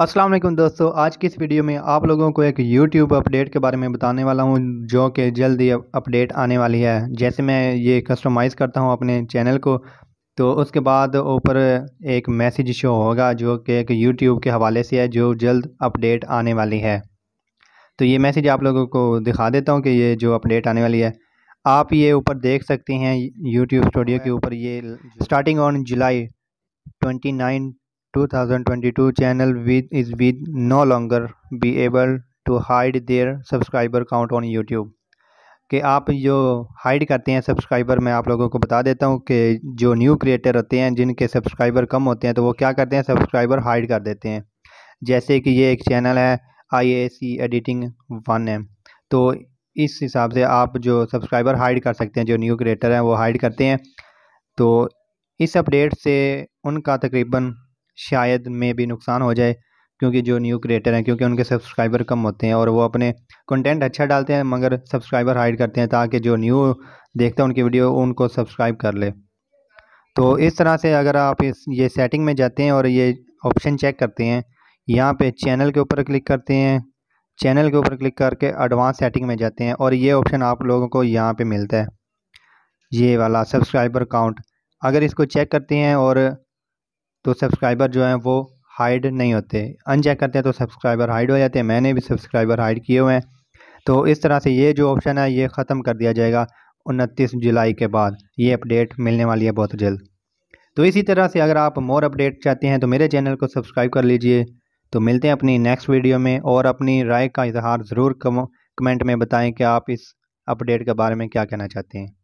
अस्सलाम वालेकुम दोस्तों आज की इस वीडियो में आप लोगों को एक YouTube अपडेट के बारे में बताने वाला हूं जो कि जल्द ही अपडेट आने वाली है जैसे मैं ये कस्टमाइज़ करता हूं अपने चैनल को तो उसके बाद ऊपर एक मैसेज शो होगा जो कि एक YouTube के हवाले से है जो जल्द अपडेट आने वाली है तो ये मैसेज आप लोगों को दिखा देता हूँ कि ये जो अपडेट आने वाली है आप ये ऊपर देख सकते हैं यूट्यूब स्टूडियो के ऊपर ये starting on July twenty nine 2022 channel is will no longer be able to hide their subscriber count on YouTube कि आप जो हाइड करते हैं सब्सक्राइबर मैं आप लोगों को बता देता हूँ कि जो न्यू क्रिएटर होते हैं जिनके सब्सक्राइबर कम होते हैं तो वो क्या करते हैं सब्सक्राइबर हाइड कर देते हैं जैसे कि ये एक चैनल है आई ए सी एडिटिंग वन है तो इस हिसाब से आप जो सब्सक्राइबर हाइड कर सकते हैं जो न्यू क्रिएटर हैं वो हाइड करते हैं तो इस अपडेट से उनका तकरीबन शायद में भी नुकसान हो जाए क्योंकि जो न्यू क्रिएटर हैं क्योंकि उनके सब्सक्राइबर कम होते हैं और वो अपने कंटेंट अच्छा डालते हैं मगर सब्सक्राइबर हाइड करते हैं ताकि जो न्यू देखता है उनकी वीडियो उनको सब्सक्राइब कर ले तो इस तरह से अगर आप इस ये सेटिंग में जाते हैं और ये ऑप्शन चेक करते हैं यहाँ पे चैनल के ऊपर क्लिक करते हैं चैनल के ऊपर क्लिक करके एडवांस सेटिंग में जाते हैं और ये ऑप्शन आप लोगों को यहाँ पर मिलता है ये वाला सब्सक्राइबर काउंट अगर इसको चेक करते हैं और तो सब्सक्राइबर जो हैं वो हाइड नहीं होते अनचेक करते हैं तो सब्सक्राइबर हाइड हो जाते हैं मैंने भी सब्सक्राइबर हाइड किए हुए हैं तो इस तरह से ये जो ऑप्शन है ये ख़त्म कर दिया जाएगा उनतीस जुलाई के बाद ये अपडेट मिलने वाली है बहुत जल्द तो इसी तरह से अगर आप मोर अपडेट चाहते हैं तो मेरे चैनल को सब्सक्राइब कर लीजिए तो मिलते हैं अपनी नेक्स्ट वीडियो में और अपनी राय का इजहार ज़रूर कमेंट में बताएं कि आप इस अपडेट के बारे में क्या कहना चाहते हैं